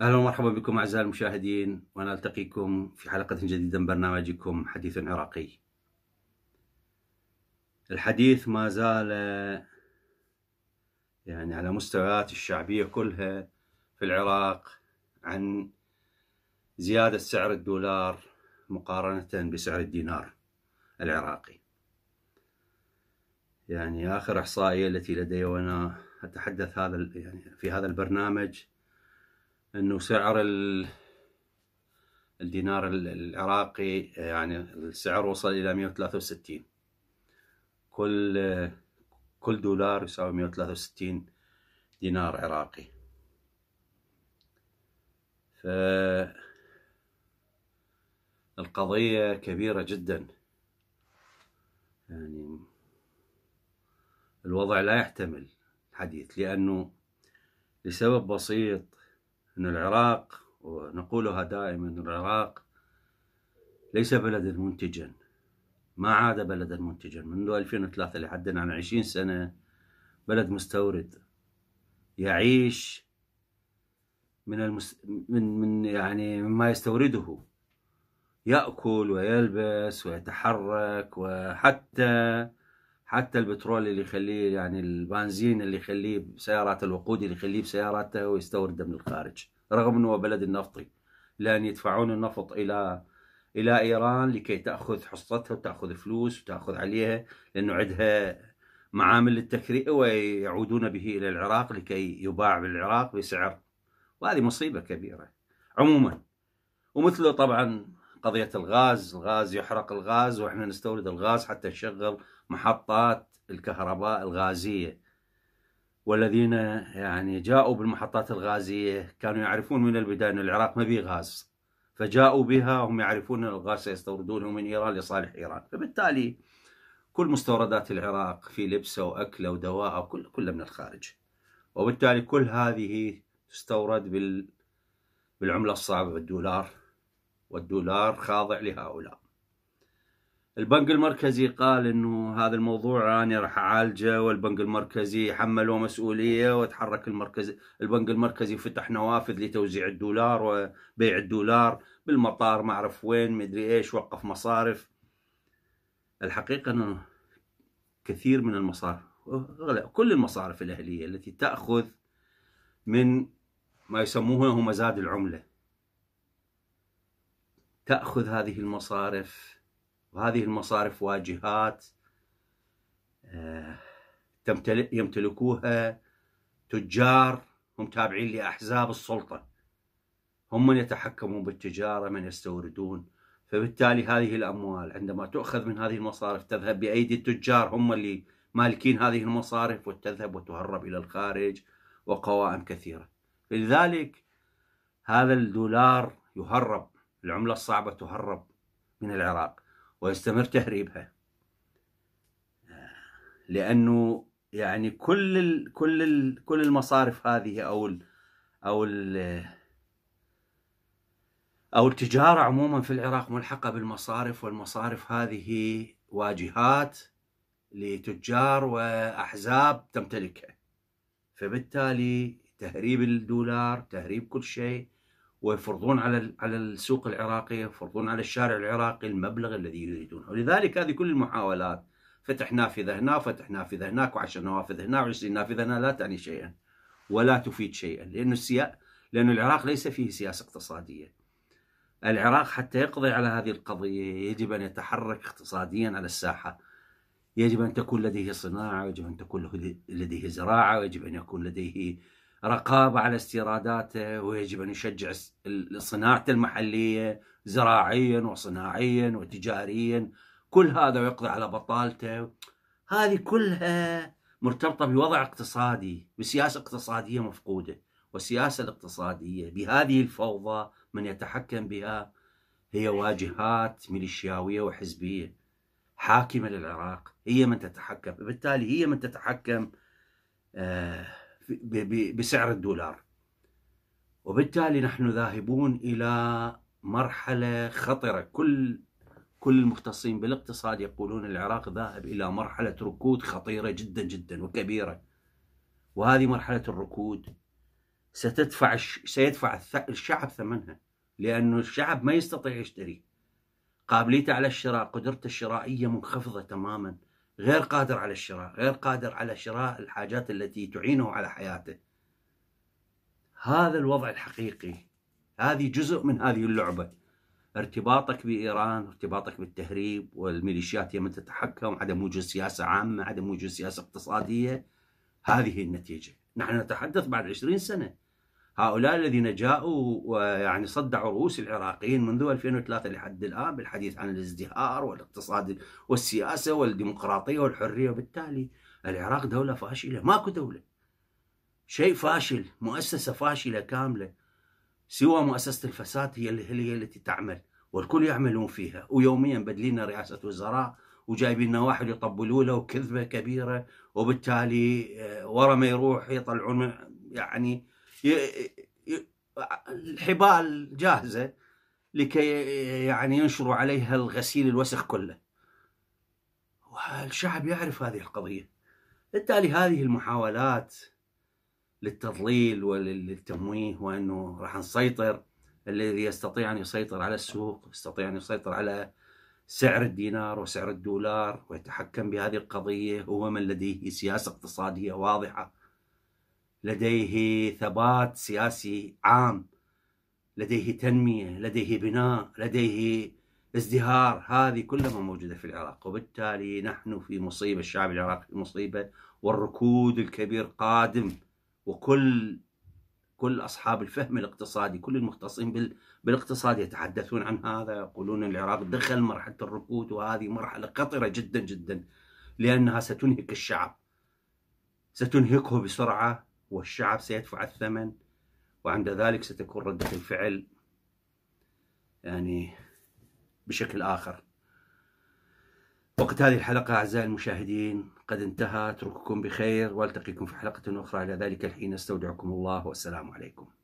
اهلا ومرحبا بكم اعزائي المشاهدين وانا التقيكم في حلقه جديده من برنامجكم حديث عراقي. الحديث ما زال يعني على مستويات الشعبيه كلها في العراق عن زياده سعر الدولار مقارنه بسعر الدينار العراقي. يعني اخر احصائيه التي لدي وانا اتحدث هذا يعني في هذا البرنامج انه سعر الدينار العراقي آه، يعني السعر وصل الى 163 كل آه، كل دولار يساوي 163 دينار عراقي ف القضية كبيرة جدا يعني الوضع لا يحتمل الحديث لأنه لسبب بسيط أن العراق ونقولها دائما العراق ليس بلدا منتجا ما عاد بلدا منتجا منذ 2003 لحدنا عن 20 سنة بلد مستورد يعيش من المس... من من يعني مما يستورده يأكل ويلبس ويتحرك وحتى حتى البترول اللي يخليه يعني البنزين اللي يخليه بسيارات الوقود اللي يخليه بسياراته ويستورده من الخارج رغم انه بلد النفطي لان يدفعون النفط الى الى ايران لكي تاخذ حصتها وتاخذ فلوس وتاخذ عليها لانه عندها معامل للتكريء ويعودون به الى العراق لكي يباع بالعراق بسعر وهذه مصيبه كبيره عموما ومثله طبعا قضيه الغاز الغاز يحرق الغاز واحنا نستورد الغاز حتى نشغل محطات الكهرباء الغازية والذين يعني جاءوا بالمحطات الغازية كانوا يعرفون من البداية أن العراق ما به غاز فجاءوا بها وهم يعرفون أن الغاز سيستوردونه من إيران لصالح إيران فبالتالي كل مستوردات العراق في لبسه وأكله ودواءه كل كله من الخارج وبالتالي كل هذه تستورد بال بالعملة الصعبة بالدولار والدولار خاضع لهؤلاء البنك المركزي قال انه هذا الموضوع انا راح اعالجه والبنك المركزي حملوا مسؤوليه وتحرك المركز البنك المركزي فتح نوافذ لتوزيع الدولار وبيع الدولار بالمطار ما اعرف وين مدري ايش وقف مصارف الحقيقه انه كثير من المصارف كل المصارف الاهليه التي تاخذ من ما يسمونه مزاد العمله تاخذ هذه المصارف وهذه المصارف واجهات آه، يمتلكوها تجار هم تابعين لأحزاب السلطة هم من يتحكمون بالتجارة من يستوردون فبالتالي هذه الأموال عندما تؤخذ من هذه المصارف تذهب بأيدي التجار هم اللي مالكين هذه المصارف وتذهب وتهرب إلى الخارج وقوائم كثيرة لذلك هذا الدولار يهرب العملة الصعبة تهرب من العراق ويستمر تهريبها لانه يعني كل الـ كل الـ كل المصارف هذه او الـ او الـ او التجاره عموما في العراق ملحقه بالمصارف والمصارف هذه واجهات لتجار واحزاب تمتلكها فبالتالي تهريب الدولار تهريب كل شيء ويفرضون على على السوق العراقي يفرضون على الشارع العراقي المبلغ الذي يريدونه ولذلك هذه كل المحاولات فتح نافذة هنا فتح نافذة هناك وعشر نوافذ هنا وعشر نافذة هنا لا تعني شيئا ولا تفيد شيئا لأن السيا... لأن العراق ليس فيه سياسة اقتصادية العراق حتى يقضي على هذه القضية يجب أن يتحرك اقتصاديا على الساحة يجب أن تكون لديه صناعة يجب أن تكون لديه زراعة يجب أن يكون لديه رقابة على استيراداته ويجب أن يشجع صناعته المحلية زراعيا وصناعيا وتجاريا كل هذا ويقضي على بطالته هذه كلها مرتبطة بوضع اقتصادي بسياسة اقتصادية مفقودة والسياسة الاقتصادية بهذه الفوضى من يتحكم بها هي واجهات ميليشياوية وحزبية حاكمة للعراق هي من تتحكم بالتالي هي من تتحكم آه بسعر الدولار وبالتالي نحن ذاهبون إلى مرحلة خطرة كل كل المختصين بالاقتصاد يقولون العراق ذاهب إلى مرحلة ركود خطيرة جدا جدا وكبيرة وهذه مرحلة الركود ستدفع سيدفع الشعب ثمنها لأنه الشعب ما يستطيع يشتري قابليته على الشراء قدرته الشرائية منخفضة تماما غير قادر على الشراء غير قادر على شراء الحاجات التي تعينه على حياته هذا الوضع الحقيقي هذه جزء من هذه اللعبة ارتباطك بإيران ارتباطك بالتهريب والميليشيات يمن تتحكم عدم وجود سياسة عامة عدم وجود سياسة اقتصادية هذه النتيجة نحن نتحدث بعد عشرين سنة هؤلاء الذين جاءوا ويعني صدعوا رؤوس العراقيين منذ 2003 لحد الآن بالحديث عن الازدهار والاقتصاد والسياسة والديمقراطية والحرية وبالتالي العراق دولة فاشلة ماكو دولة شيء فاشل مؤسسة فاشلة كاملة سوى مؤسسة الفساد هي اللي هي التي تعمل والكل يعملون فيها ويوميا بدلينا رئاسة وزراء وجايبين واحد يطبلوا له كذبة كبيرة وبالتالي آه، ورا ما يروح يطلعون يعني الحبال جاهزة لكي يعني ينشروا عليها الغسيل الوسخ كله والشعب يعرف هذه القضية بالتالي هذه المحاولات للتضليل وللتمويه وأنه راح نسيطر الذي يستطيع أن يسيطر على السوق يستطيع أن يسيطر على سعر الدينار وسعر الدولار ويتحكم بهذه القضية هو من لديه سياسة اقتصادية واضحة لديه ثبات سياسي عام لديه تنمية لديه بناء لديه ازدهار هذه كلها موجودة في العراق وبالتالي نحن في مصيبة الشعب العراقي في مصيبة والركود الكبير قادم وكل كل أصحاب الفهم الاقتصادي كل المختصين بالاقتصاد يتحدثون عن هذا يقولون العراق دخل مرحلة الركود وهذه مرحلة خطرة جدا جدا لأنها ستنهك الشعب ستنهكه بسرعة والشعب سيدفع الثمن وعند ذلك ستكون ردة الفعل يعني بشكل آخر وقت هذه الحلقة أعزائي المشاهدين قد انتهى أترككم بخير والتقيكم في حلقة أخرى إلى ذلك الحين استودعكم الله والسلام عليكم